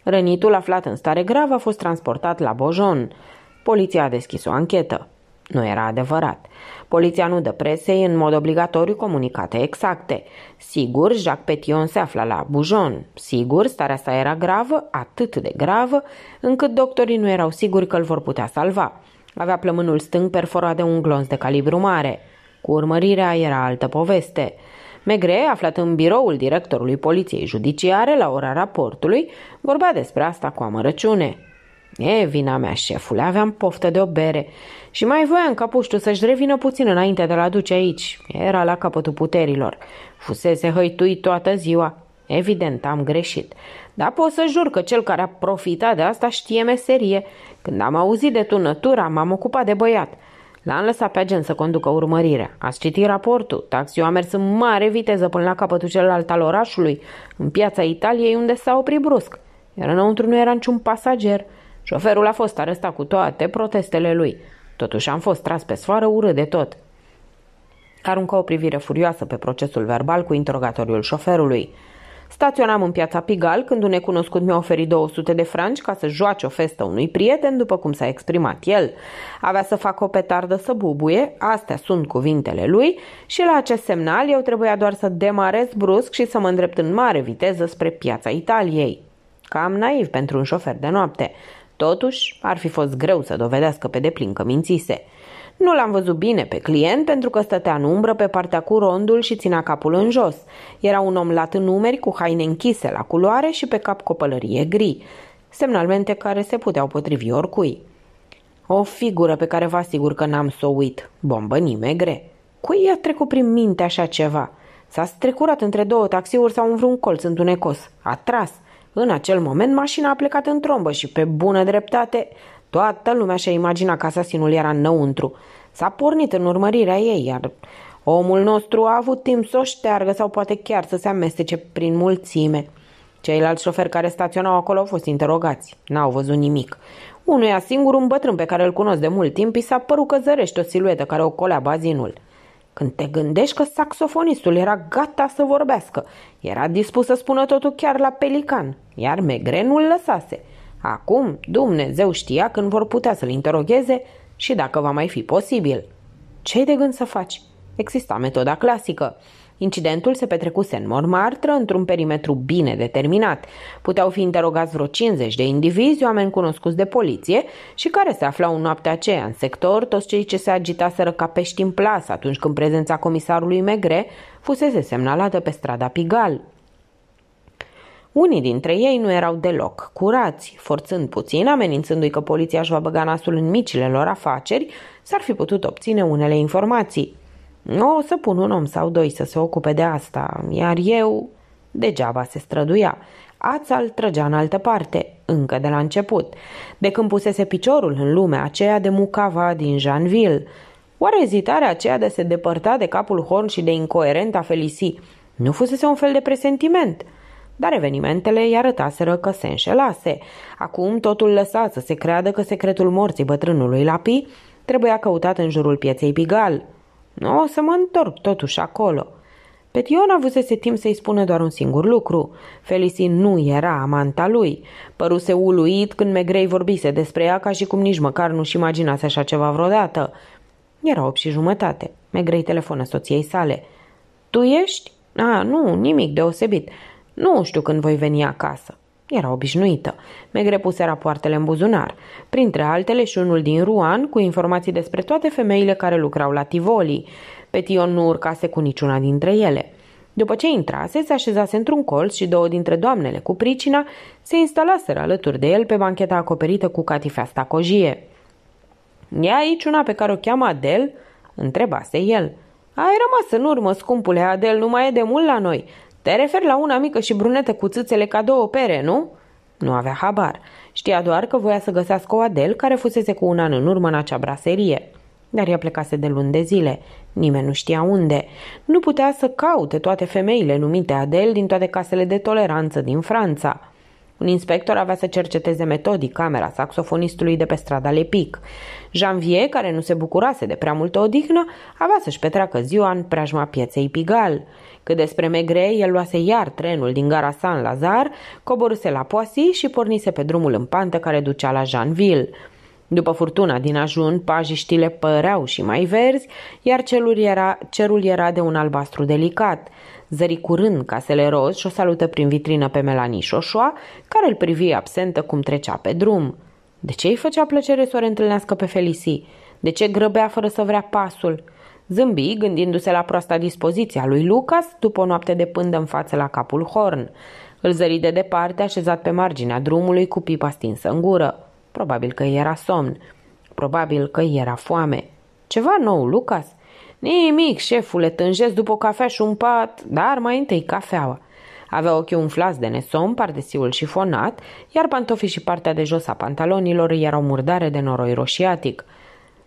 Rănitul aflat în stare gravă a fost transportat la Bojon. Poliția a deschis o anchetă. Nu era adevărat. Poliția nu dă presei în mod obligatoriu comunicate exacte. Sigur, Jacques Petion se afla la Bujon. Sigur, starea sa era gravă, atât de gravă, încât doctorii nu erau siguri că îl vor putea salva. Avea plămânul stâng perforat de un glonț de calibru mare. Cu urmărirea era altă poveste. Megre, aflat în biroul directorului poliției judiciare la ora raportului, vorbea despre asta cu amărăciune. E, vina mea, șefule, aveam poftă de o bere și mai voia în capuștu să-și revină puțin înainte de la duce aici. Era la capătul puterilor. Fusese hăituit toată ziua. Evident, am greșit. Dar pot să jur că cel care a profitat de asta știe meserie. Când am auzit de tunătura, m-am ocupat de băiat. L-am lăsat pe agent să conducă urmărirea. Ați citit raportul. Taxiul a mers în mare viteză până la capătul celălalt al orașului, în piața Italiei, unde s-a oprit brusc. Iar înăuntru nu era niciun pasager. Șoferul a fost arestat cu toate protestele lui. Totuși am fost tras pe sfoară urât de tot. Aruncă o privire furioasă pe procesul verbal cu interogatoriul șoferului. Staționam în piața Pigal când un necunoscut mi-a oferit 200 de franci ca să joace o festă unui prieten, după cum s-a exprimat el. Avea să facă o petardă să bubuie, astea sunt cuvintele lui, și la acest semnal eu trebuia doar să demarez brusc și să mă îndrept în mare viteză spre piața Italiei. Cam naiv pentru un șofer de noapte. Totuși, ar fi fost greu să dovedească pe deplin că mințise. Nu l-am văzut bine pe client pentru că stătea în umbră pe partea cu rondul și ținea capul în jos. Era un om lat în numeri cu haine închise la culoare și pe cap copălărie gri, semnalmente care se puteau potrivi oricui. O figură pe care vă asigur că n-am să o uit. Bombă nimegre. Cui i-a trecut prin minte așa ceva? S-a strecurat între două taxiuri sau în vreun colț întunecos. A tras – în acel moment, mașina a plecat în trombă și, pe bună dreptate, toată lumea și-a imaginat că asasinul era înăuntru. S-a pornit în urmărirea ei, iar omul nostru a avut timp să o șteargă sau poate chiar să se amestece prin mulțime. Ceilalți șoferi care staționau acolo au fost interogați. N-au văzut nimic. Unuia singur, un bătrân pe care îl cunosc de mult timp, i s-a părut că zărește o siluetă care o colea bazinul. Când te gândești că saxofonistul era gata să vorbească, era dispus să spună totul chiar la pelican, iar nu-l lăsase. Acum Dumnezeu știa când vor putea să-l interogheze și dacă va mai fi posibil. ce ai de gând să faci? Exista metoda clasică. Incidentul se petrecuse în Montmartre, într-un perimetru bine determinat. Puteau fi interogați vreo 50 de indivizi, oameni cunoscuți de poliție și care se aflau în noaptea aceea în sector, toți cei ce se agitaseră ca pești în plas atunci când prezența comisarului Megre fusese semnalată pe strada Pigal. Unii dintre ei nu erau deloc curați, forțând puțin, amenințându-i că poliția își va băga nasul în micile lor afaceri, s-ar fi putut obține unele informații. O să pun un om sau doi să se ocupe de asta, iar eu... Degeaba se străduia. Ața îl trăgea în altă parte, încă de la început, de când pusese piciorul în lumea aceea de mucava din Janville. Oare ezitarea aceea de a se depărta de capul Horn și de incoerenta Felici nu fusese un fel de presentiment? Dar evenimentele îi arătaseră că se înșelase. Acum totul lăsa să se creadă că secretul morții bătrânului Lapi trebuia căutat în jurul pieței Pigal – o să mă întorc totuși acolo. Petion avusese timp să-i spună doar un singur lucru. Felicin nu era amanta lui. Păruse uluit când Megrei vorbise despre ea ca și cum nici măcar nu-și imaginase așa ceva vreodată. Era opt și jumătate. Megrei telefonă soției sale. Tu ești? A, nu, nimic deosebit. Nu știu când voi veni acasă. Era obișnuită. Megre puse rapoartele în buzunar, printre altele și unul din Ruan cu informații despre toate femeile care lucrau la Tivoli. Petion nu urcase cu niciuna dintre ele. După ce intrase, se așezase într-un colț și două dintre doamnele cu pricina se instalaseră alături de el pe bancheta acoperită cu catifea stacojie. E aici una pe care o cheamă Adel?" întrebase el. Ai rămas în urmă, scumpule Adel, nu mai e de mult la noi. Te referi la una mică și brunetă cu țâțele ca două pere, nu?" Nu avea habar. Știa doar că voia să găsească o Adel care fusese cu un an în urmă în acea braserie. Dar ea plecase de luni de zile. Nimeni nu știa unde. Nu putea să caute toate femeile numite Adel din toate casele de toleranță din Franța. Un inspector avea să cerceteze metodic camera saxofonistului de pe strada Lepic. Janvier, care nu se bucurase de prea multă odihnă, avea să-și petreacă ziua în preajma pieței Pigal. Cât despre Megre, el luase iar trenul din gara San Lazar, coboruse la Poissy și pornise pe drumul în pantă care ducea la Janville. După furtuna din ajun, pajiștile păreau și mai verzi, iar era, cerul era de un albastru delicat. Zări curând casele roz și o salută prin vitrină pe Melanie Șoșoa, care îl privi absentă cum trecea pe drum. De ce îi făcea plăcere să o reîntâlnească pe Felicie? De ce grăbea fără să vrea pasul? Zâmbi, gândindu-se la proasta dispoziția lui Lucas, după o noapte de pândă în față la capul horn. Îl zări de departe, așezat pe marginea drumului, cu pipa stinsă în gură. Probabil că era somn. Probabil că era foame. Ceva nou, Lucas? Nimic, șefule, tânjesc după cafea și un pat, dar mai întâi cafeaua. Avea ochii umflați de nesom, pardesiul fonat, iar pantofii și partea de jos a pantalonilor erau murdare de noroi roșiatic.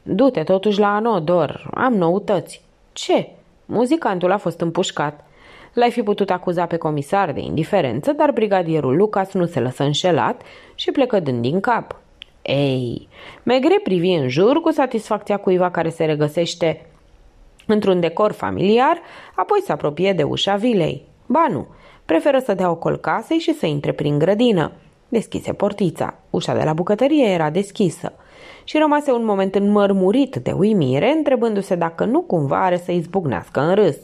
Du-te totuși la Anodor, am noutăți. Ce? Muzicantul a fost împușcat. L-ai fi putut acuza pe comisar de indiferență, dar brigadierul Lucas nu se lăsă înșelat și plecă dând din cap. Ei, Megre privi în jur cu satisfacția cuiva care se regăsește într-un decor familiar, apoi se apropie de ușa vilei. Ba nu, preferă să dea ocol casei și să intre prin grădină. Deschise portița. Ușa de la bucătărie era deschisă și rămase un moment înmărmurit de uimire, întrebându-se dacă nu cumva are să izbucnească în râs.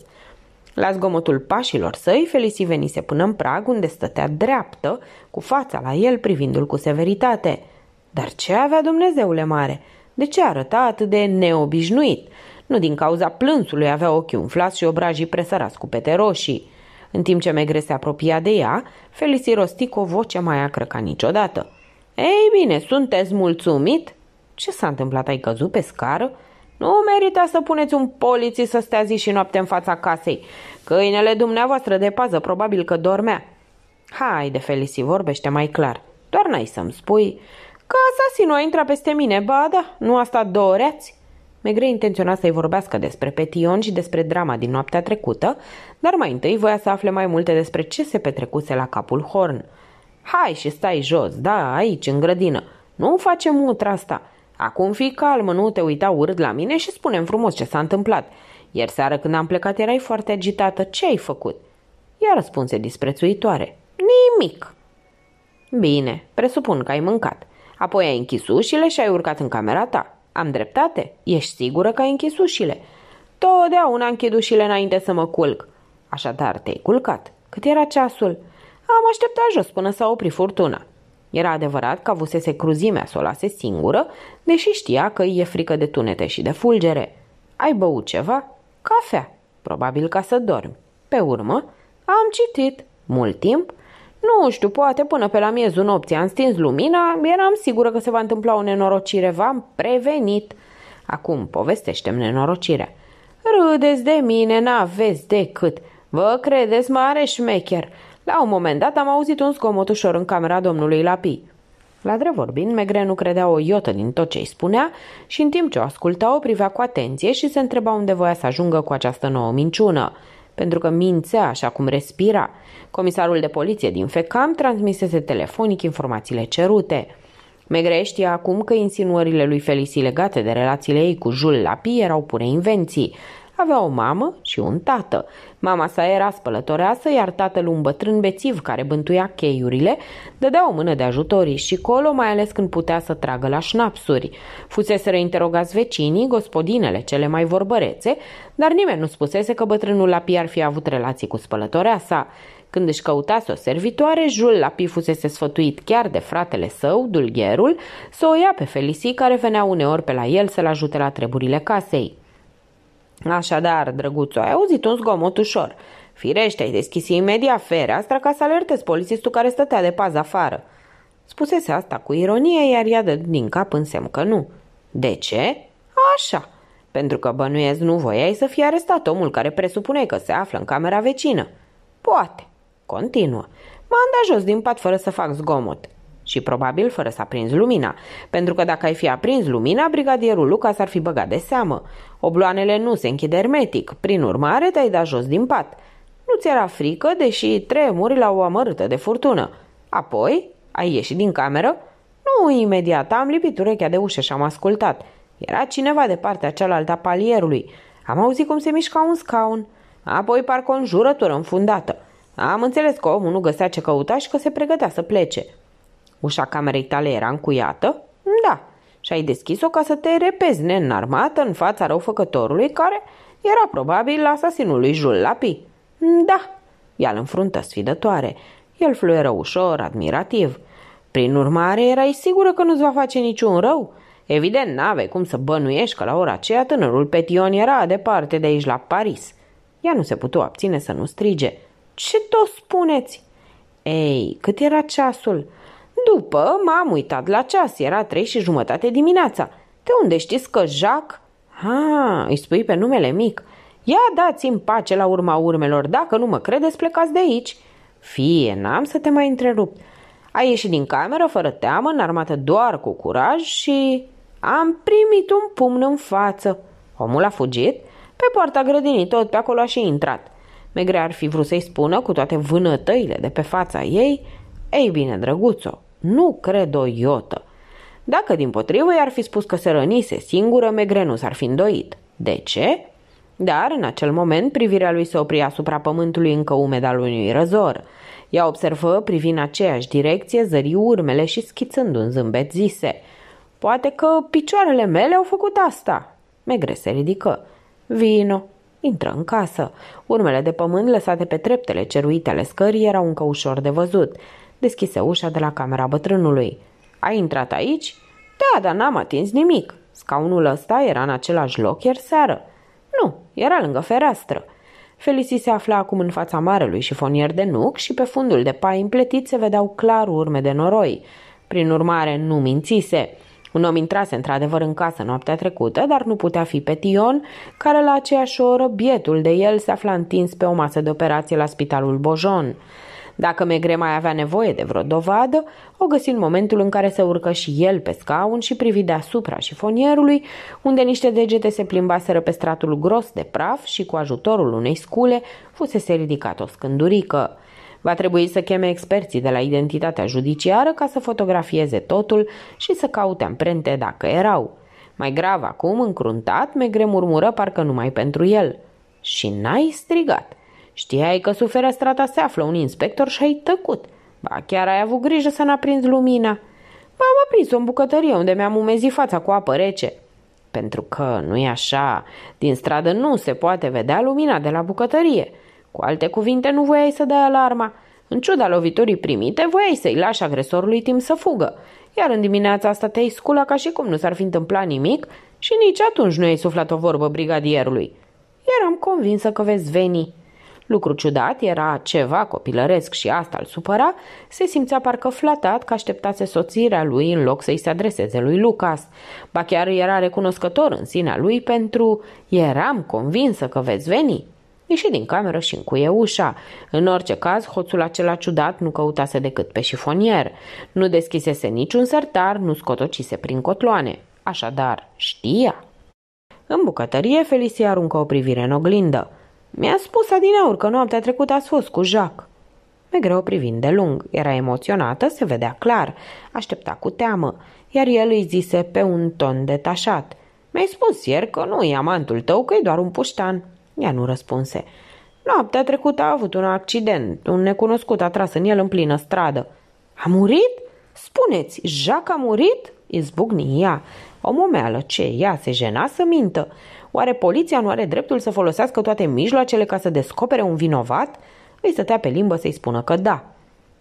La zgomotul pașilor săi, Felici venise până în prag, unde stătea dreaptă, cu fața la el, privindu-l cu severitate – dar ce avea Dumnezeule mare? De ce arăta atât de neobișnuit? Nu din cauza plânsului avea ochii umflați și obrajii presărați cu pete roșii. În timp ce Megre se apropia de ea, Felicii rosti cu o voce mai acră ca niciodată. Ei bine, sunteți mulțumit?" Ce s-a întâmplat? Ai căzut pe scară?" Nu merita să puneți un polițist să stea zi și noapte în fața casei. Câinele dumneavoastră de pază probabil că dormea." Haide, Felicii vorbește mai clar. Doar n-ai să-mi spui." Că asasinul a intrat peste mine, ba da, nu asta doreați? Megre intenționa să-i vorbească despre Petion și despre drama din noaptea trecută, dar mai întâi voia să afle mai multe despre ce se petrecuse la capul Horn. Hai și stai jos, da, aici, în grădină. Nu facem mutra asta. Acum fii calmă, nu te uita urât la mine și spune frumos ce s-a întâmplat. Ieri seară când am plecat erai foarte agitată. Ce ai făcut? Ea răspunse disprețuitoare. Nimic. Bine, presupun că ai mâncat. Apoi ai închis ușile și ai urcat în camera ta. Am dreptate? Ești sigură că ai închis ușile? Totdeauna închid ușile înainte să mă culc. Așadar, te-ai culcat. Cât era ceasul? Am așteptat jos până s-a oprit furtuna. Era adevărat că avusese cruzimea să o lase singură, deși știa că îi e frică de tunete și de fulgere. Ai băut ceva? Cafea. Probabil ca să dormi. Pe urmă, am citit. Mult timp? Nu știu, poate până pe la miezul nopții am stins lumina, eram sigură că se va întâmpla o nenorocire, v-am prevenit. Acum povestește-mi nenorocirea. Râdeți de mine, n-aveți decât. Vă credeți mare șmecher. La un moment dat am auzit un zgomot ușor în camera domnului Lapi. La drept vorbind, Megre nu credea o iotă din tot ce îi spunea și în timp ce o asculta o privea cu atenție și se întreba unde voia să ajungă cu această nouă minciună pentru că mințea așa cum respira. Comisarul de poliție din FECAM transmisese telefonic informațiile cerute. Megre știa acum că insinuările lui Felicii legate de relațiile ei cu Jules Lapi erau pure invenții. Avea o mamă și un tată. Mama sa era spălătoreasă, iar tatăl un bătrân bețiv care bântuia cheiurile, dădea o mână de ajutorii și colo, mai ales când putea să tragă la șnapsuri. Fuseseră interogați vecinii, gospodinele cele mai vorbărețe, dar nimeni nu spusese că bătrânul Lapi ar fi avut relații cu spălătorea sa. Când își căutase o servitoare, Jules Lapi fusese sfătuit chiar de fratele său, dulgherul, să o ia pe Felicii care venea uneori pe la el să-l ajute la treburile casei. Așadar, drăguțo, ai auzit un zgomot ușor. Firește, ai deschis imediat fereastra ca să alertezi polițistul care stătea de pază afară. Spusese asta cu ironie, iar ea dă din cap în semn că nu. De ce? Așa, pentru că bănuiesc nu voiai să fie arestat omul care presupune că se află în camera vecină. Poate. Continuă. M-am dat jos din pat fără să fac zgomot și probabil fără să aprinzi lumina, pentru că dacă ai fi aprins lumina, brigadierul Luca s-ar fi băgat de seamă. Obloanele nu se închid hermetic, prin urmare te-ai dat jos din pat. Nu ți-era frică, deși tremuri au o amărâtă de furtună. Apoi, ai ieșit din cameră? Nu, imediat am lipit urechea de ușă și am ascultat. Era cineva de partea cealaltă a palierului. Am auzit cum se mișca un scaun, apoi parcă o înjurătură înfundată. Am înțeles că omul nu găsea ce căuta și că se pregătea să plece. Ușa camerei tale era încuiată? Da. Și ai deschis-o ca să te repezi neînarmată în fața răufăcătorului care era probabil asasinul lui Jules Lapi. Da. Ea îl înfruntă sfidătoare. El fluieră ușor, admirativ. Prin urmare, erai sigură că nu-ți va face niciun rău? Evident, n-avei cum să bănuiești că la ora aceea tânărul Petion era departe de aici la Paris. Ea nu se putu abține să nu strige. Ce tot spuneți? Ei, cât era ceasul? După m-am uitat la ceas, era trei și jumătate dimineața. De unde știți că Jacques... Ha, îi spui pe numele mic. Ia dați-mi pace la urma urmelor, dacă nu mă credeți, plecați de aici. Fie, n-am să te mai întrerup. Ai ieșit din cameră fără teamă, înarmată doar cu curaj și... Am primit un pumn în față. Omul a fugit, pe poarta grădinii tot pe acolo a și intrat. Megre ar fi vrut să-i spună cu toate vânătăile de pe fața ei, ei bine, drăguțo, nu cred o iotă. Dacă din potrivă i-ar fi spus că se rănise singură, Megrenu s-ar fi îndoit. De ce? Dar, în acel moment, privirea lui se opri asupra pământului încă umed al unui răzor. Ea observă, privind aceeași direcție, zări urmele și schițând un zâmbet zise Poate că picioarele mele au făcut asta." Megre se ridică. Vino. Intră în casă. Urmele de pământ lăsate pe treptele ceruite ale scării erau încă ușor de văzut deschise ușa de la camera bătrânului. Ai intrat aici? Da, dar n-am atins nimic. Scaunul ăsta era în același loc ieri seară. Nu, era lângă fereastră. Felici se afla acum în fața marelui șifonier de nuc și pe fundul de pai împletit se vedeau clar urme de noroi. Prin urmare, nu mințise. Un om intrase într-adevăr în casă noaptea trecută, dar nu putea fi Petion, care la aceeași oră, bietul de el, se afla întins pe o masă de operație la spitalul Bojon. Dacă Megre mai avea nevoie de vreo dovadă, o găsi în momentul în care se urcă și el pe scaun și privi deasupra șifonierului, unde niște degete se plimbaseră pe stratul gros de praf și cu ajutorul unei scule fusese ridicat o scândurică. Va trebui să cheme experții de la identitatea judiciară ca să fotografieze totul și să caute amprente dacă erau. Mai grav acum, încruntat, Megre murmură parcă numai pentru el. Și n-ai strigat. Știai că suferă strata se află un inspector și ai tăcut. Ba chiar ai avut grijă să n-aprinzi lumina. Ba am aprins-o în bucătărie unde mi-am umezit fața cu apă rece. Pentru că nu e așa, din stradă nu se poate vedea lumina de la bucătărie. Cu alte cuvinte, nu voiai să dai alarma. În ciuda loviturii primite, voiai să-i lași agresorului timp să fugă, iar în dimineața asta te-ai scula ca și cum nu s-ar fi întâmplat nimic și nici atunci nu ai suflat o vorbă brigadierului. Eram convinsă că veți veni. Lucru ciudat, era ceva copilăresc și asta îl supăra, se simțea parcă flatat că așteptase soțirea lui în loc să-i se adreseze lui Lucas. Ba chiar era recunoscător în sinea lui pentru eram convinsă că veți veni. Ieși din cameră și încuie ușa. În orice caz, hoțul acela ciudat nu căutase decât pe șifonier. Nu deschisese niciun sertar, nu scotocise prin cotloane. Așadar, știa. În bucătărie, Felicia aruncă o privire în oglindă. Mi-a spus adineaur că noaptea trecută a fost cu Jacques. Megre o privind de lung. Era emoționată, se vedea clar. Aștepta cu teamă, iar el îi zise pe un ton detașat. Mi-ai spus ieri că nu e amantul tău, că e doar un puștan. Ea nu răspunse. Noaptea trecută a avut un accident. Un necunoscut a tras în el în plină stradă. A murit? Spuneți, Jacques a murit? Izbucni ea. O momeală ce ea se jena să mintă. Oare poliția nu are dreptul să folosească toate mijloacele ca să descopere un vinovat? Îi stătea pe limbă să-i spună că da.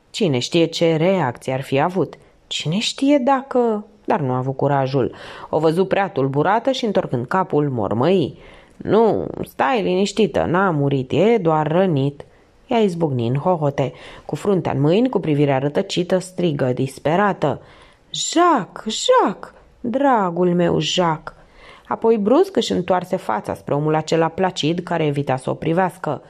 Cine știe ce reacție ar fi avut? Cine știe dacă... Dar nu a avut curajul. O văzu prea tulburată și întorcând capul mormăi. Nu, stai liniștită, n-a murit, e doar rănit. Ea izbucni în hohote, cu fruntea în mâini, cu privirea rătăcită, strigă, disperată. Jac, Jac, dragul meu Jac! Apoi brusc își întoarse fața spre omul acela placid care evita să o privească.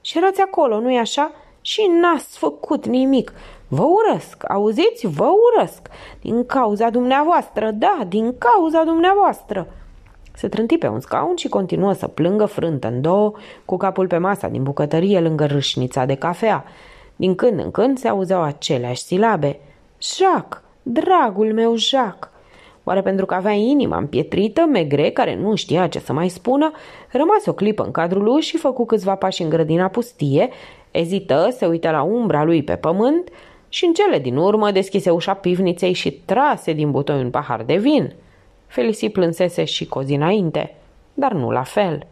Și erați acolo, nu-i așa? Și n-ați făcut nimic. Vă urăsc, auziți? Vă urăsc! Din cauza dumneavoastră, da, din cauza dumneavoastră!" Se trânti pe un scaun și continuă să plângă frântă în două, cu capul pe masa din bucătărie lângă râșnița de cafea. Din când în când se auzeau aceleași silabe. Jac, dragul meu Jac! Oare pentru că avea inima împietrită, megre, care nu știa ce să mai spună, rămase o clipă în cadrul lui și făcu câțiva pași în grădina pustie, ezită, se uită la umbra lui pe pământ și în cele din urmă deschise ușa pivniței și trase din butoi un pahar de vin. Felici plânsese și cozi înainte, dar nu la fel.